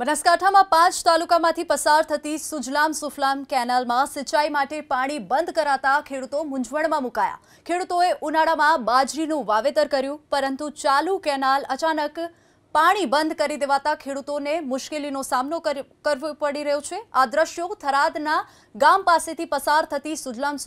બનાસકાંઠામાં પાંચ તાલુકામાંથી પસાર થતી સુજલામ સુફલામ કેનાલમાં સિંચાઈ માટે પાણી બંધ કરાતા ખેડૂતો મૂંઝવણમાં મુકાયા ખેડૂતોએ ઉનાળામાં બાજરીનું વાવેતર કર્યું પરંતુ ચાલુ કેનાલ અચાનક પાણી બંધ કરી દેવાતા ખેડૂતોને મુશ્કેલીનો સામનો કરવો પડી રહ્યો છે આ દ્રશ્યો થરાદના ગામ પાસેથી પસાર થતી સુજલામ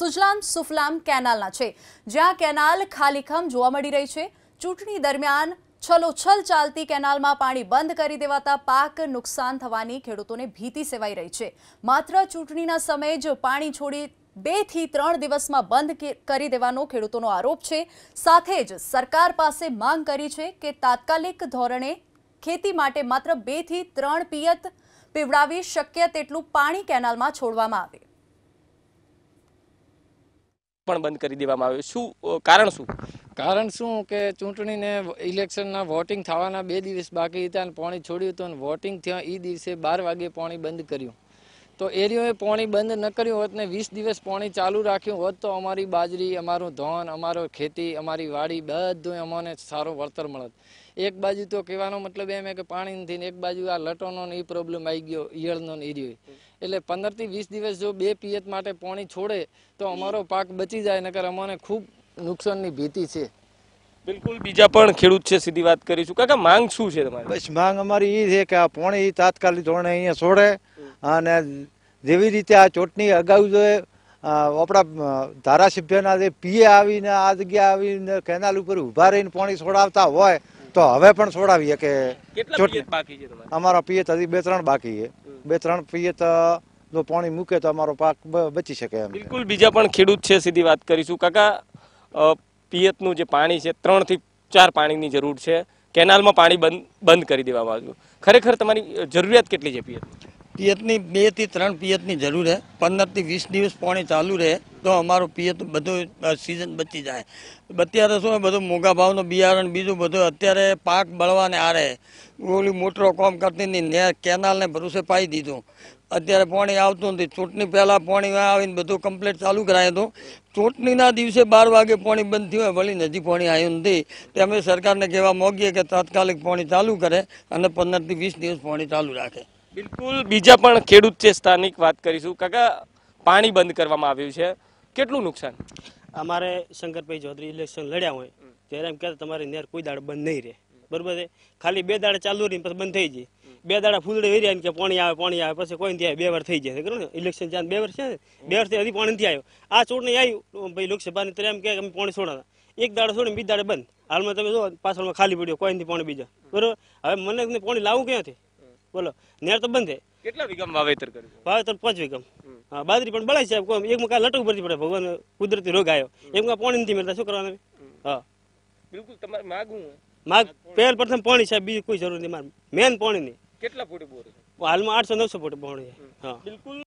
સુજલામ સુફલામ કેનાલના છે જ્યાં કેનાલ ખાલીખમ જોવા મળી રહી છે ચૂંટણી દરમિયાન છલોછલ ચાલતી કેનાલમાં પાણી બંધ કરી દેવાતા પાક નુકસાન થવાની ખેડૂતોને ભીતિ સેવાઈ રહી છે માત્ર ચૂંટણીના સમયે જ પાણી છોડી બે થી ત્રણ દિવસમાં બંધ કરી દેવાનો ખેડૂતોનો આરોપ છે સાથે જ સરકાર પાસે માંગ કરી છે કે તાત્કાલિક ધોરણે ખેતી માટે માત્ર બે થી ત્રણ પિયત પીવડાવી શક્ય તેટલું પાણી કેનાલમાં છોડવામાં આવે પણ બંધ કરી દેવામાં આવ્યું શું કારણ શું કારણ શું કે ચૂંટણીને ઇલેક્શનના વોટિંગ થવાના બે દિવસ બાકી હતા અને પાણી છોડ્યું હતું અને વોટિંગ થયા એ દિવસે બાર વાગે પાણી બંધ કર્યું તો એરિયોએ પાણી બંધ ન કર્યું હોત ને વીસ દિવસ પાણી ચાલુ રાખ્યું હોત તો અમારી બાજરી અમારું ધોન અમારો ખેતી અમારી વાડી બધું અમને સારો વળતર મળત એક બાજુ તો કહેવાનો મતલબ એમ કે પાણી નથી ને એક બાજુ આ લટોનો એ પ્રોબ્લેમ આવી ગયો ઈયળનો એરિયો એટલે પંદરથી વીસ દિવસ જો બે પિયત માટે પાણી છોડે તો અમારો પાક બચી જાય નકર અમને ખૂબ નુકસાનની ભીતિ છે બિલકુલ બીજા પણ ખેડૂત છે સીધી વાત કરીશું કાકા માંગ શું છે તમારી બસ માંગ અમારી એ છે કે આ પોણી તાત્કાલિક ધોરણે અહીંયા છોડે અને જેવી રીતે આ ચોટણી અગાઉ જે આપણા ધારાસભ્યના જે પીએ આવીને આ જગ્યા આવીને કેનાલ ઉપર ઊભા રહીને પોણી છોડાવતા હોય તો હવે પણ છોડાવીએ કે અમારા તો હજી બે ત્રણ બાકી છે બે ત્રણ પીએ તો જો પાણી મૂકે તો અમારો પાક બચી શકે એમ બિલકુલ બીજા પણ ખેડૂત છે સીધી વાત કરીશું કાકા પિયતનું જે પાણી છે ત્રણથી ચાર પાણીની જરૂર છે કેનાલમાં પાણી બંધ બંધ કરી દેવામાં આવ્યું ખરેખર તમારી જરૂરિયાત કેટલી છે પિયત પિયતની બેથી ત્રણ પિયતની જરૂર છે પંદરથી વીસ દિવસ પાણી ચાલુ રહે તો અમારું પિયત બધું સિઝન બચી જાય અત્યારે શું બધું મોંઘા ભાવનું બિયારણ બીજું બધું અત્યારે પાક બળવાને આરે ઓલી મોટરો કોમ કરતી હતી ને કેનાલને ભરોસે પાઈ દીધું અત્યારે પાણી આવતું નથી ચૂંટણી પહેલાં પાણી આવીને બધું કમ્પ્લેટ ચાલુ કરાયું હતું ચૂંટણીના દિવસે બાર વાગે પાણી બંધ થયું હોય વળી નજીક પાણી આવ્યું નથી તે અમે સરકારને કહેવા માગીએ કે તાત્કાલિક પાણી ચાલુ કરે અને પંદરથી વીસ દિવસ પાણી ચાલુ રાખે બિલકુલ બીજા પણ ખેડૂત છે સ્થાનિક વાત કરીશું કાકા પાણી બંધ કરવામાં આવ્યું છે કેટલું નુકસાન અમારે શંકરભાઈ ચૌધરી ઇલેક્શન લડ્યા હોય ત્યારે એમ કહેતા તમારી નેર કોઈ દાડ બંધ નહીં રહે બરોબર છે ખાલી બે દાડા ચાલુ રહી પછી બંધ થઈ જાય બે દાડા ફૂલડે વેરી કે પાણી આવે પાણી આવે પછી કોઈ ત્યાં બે વાર થઈ જાય ખરું ને ઇલેક્શન જ્યાં બે વર્ષ છે ને બે વાર હજી પાણી નથી આવ્યો આ ચૂંટણી આવ્યું ભાઈ લોકસભાની ત્યારે એમ કે અમે પાણી છોડાતા એક દાડો છોડી બીજા દાડે બંધ હાલમાં તમે જો પાછળમાં ખાલી પડ્યો કોઈ નથી પાણી બીજા બરોબર હવે મને પાણી લાવવું ક્યાંથી બોલો નેર તો બંધ છે કેટલા વિગમ વાવેતર કર્યું વાવેતર પાંચ વિગમ હા બાદરી પણ બળાય સાહેબ કોઈ એકમાં કાંઈ લટક ભરતી પડે ભગવાન કુદરતી રોગ આવ્યો એકમાં પાણી નથી મળતા શું કરવાનું હા બિલકુલ તમારે માગું માગ પહેલ પ્રથમ પાણી સાહેબ બીજું કોઈ જરૂર નહીં મારે મેન પાણી નહીં કેટલા ફૂટ બોર હાલમાં આઠસો નવસો ફૂટ પાણી હા બિલકુલ